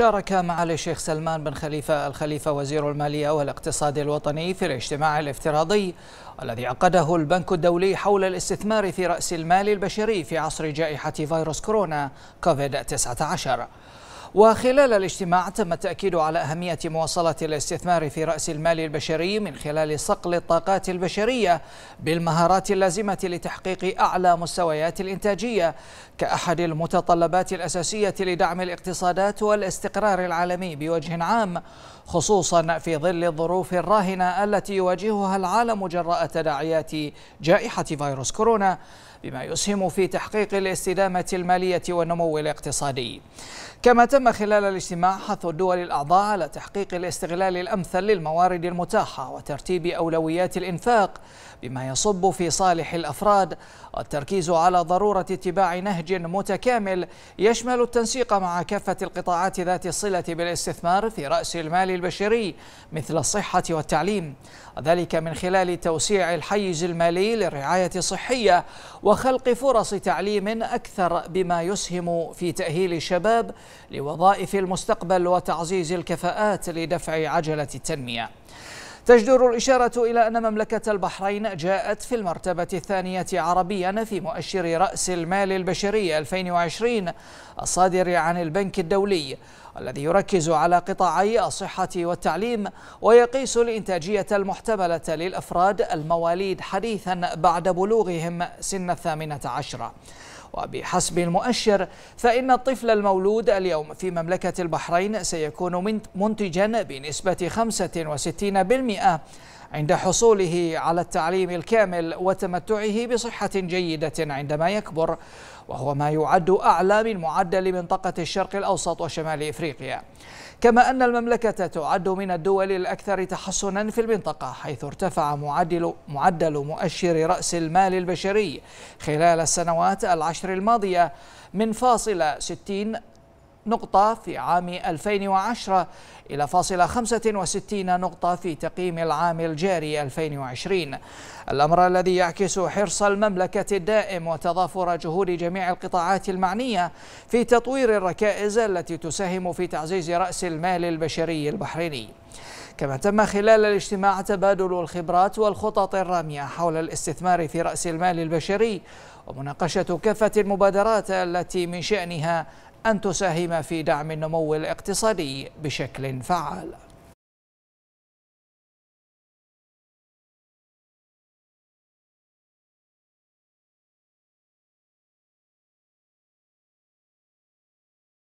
شارك معالي الشيخ سلمان بن خليفة الخليفة وزير المالية والاقتصاد الوطني في الاجتماع الافتراضي الذي عقده البنك الدولي حول الاستثمار في رأس المال البشري في عصر جائحة فيروس كورونا كوفيد-19 وخلال الاجتماع تم التأكيد على أهمية مواصلة الاستثمار في رأس المال البشري من خلال صقل الطاقات البشرية بالمهارات اللازمة لتحقيق أعلى مستويات الإنتاجية كأحد المتطلبات الأساسية لدعم الاقتصادات والاستقرار العالمي بوجه عام خصوصا في ظل الظروف الراهنة التي يواجهها العالم جراء تداعيات جائحة فيروس كورونا بما يسهم في تحقيق الاستدامة المالية والنمو الاقتصادي كما تم خلال الاجتماع حث الدول الأعضاء على تحقيق الاستغلال الأمثل للموارد المتاحة وترتيب أولويات الإنفاق بما يصب في صالح الأفراد والتركيز على ضرورة اتباع نهج متكامل يشمل التنسيق مع كافة القطاعات ذات الصلة بالاستثمار في رأس المال البشري مثل الصحة والتعليم وذلك من خلال توسيع الحيز المالي للرعاية الصحية وخلق فرص تعليم أكثر بما يسهم في تأهيل الشباب لوظائف المستقبل وتعزيز الكفاءات لدفع عجلة التنمية تجدر الإشارة إلى أن مملكة البحرين جاءت في المرتبة الثانية عربيا في مؤشر رأس المال البشري 2020 الصادر عن البنك الدولي الذي يركز على قطاعي الصحة والتعليم ويقيس الإنتاجية المحتملة للأفراد المواليد حديثا بعد بلوغهم سن الثامنة عشرة وبحسب المؤشر فإن الطفل المولود اليوم في مملكة البحرين سيكون منتجا بنسبة 65% عند حصوله على التعليم الكامل وتمتعه بصحة جيدة عندما يكبر وهو ما يعد أعلى من معدل منطقة الشرق الأوسط وشمال إفريقيا كما أن المملكة تعد من الدول الأكثر تحسنا في المنطقة حيث ارتفع معدل, معدل مؤشر رأس المال البشري خلال السنوات العشر الماضية من فاصلة 60 نقطة في عام 2010 إلى فاصل 65 نقطة في تقييم العام الجاري 2020 الأمر الذي يعكس حرص المملكة الدائم وتضافر جهود جميع القطاعات المعنية في تطوير الركائز التي تساهم في تعزيز رأس المال البشري البحريني كما تم خلال الاجتماع تبادل الخبرات والخطط الرامية حول الاستثمار في رأس المال البشري ومناقشة كافة المبادرات التي من شأنها أن تساهم في دعم النمو الاقتصادي بشكل فعال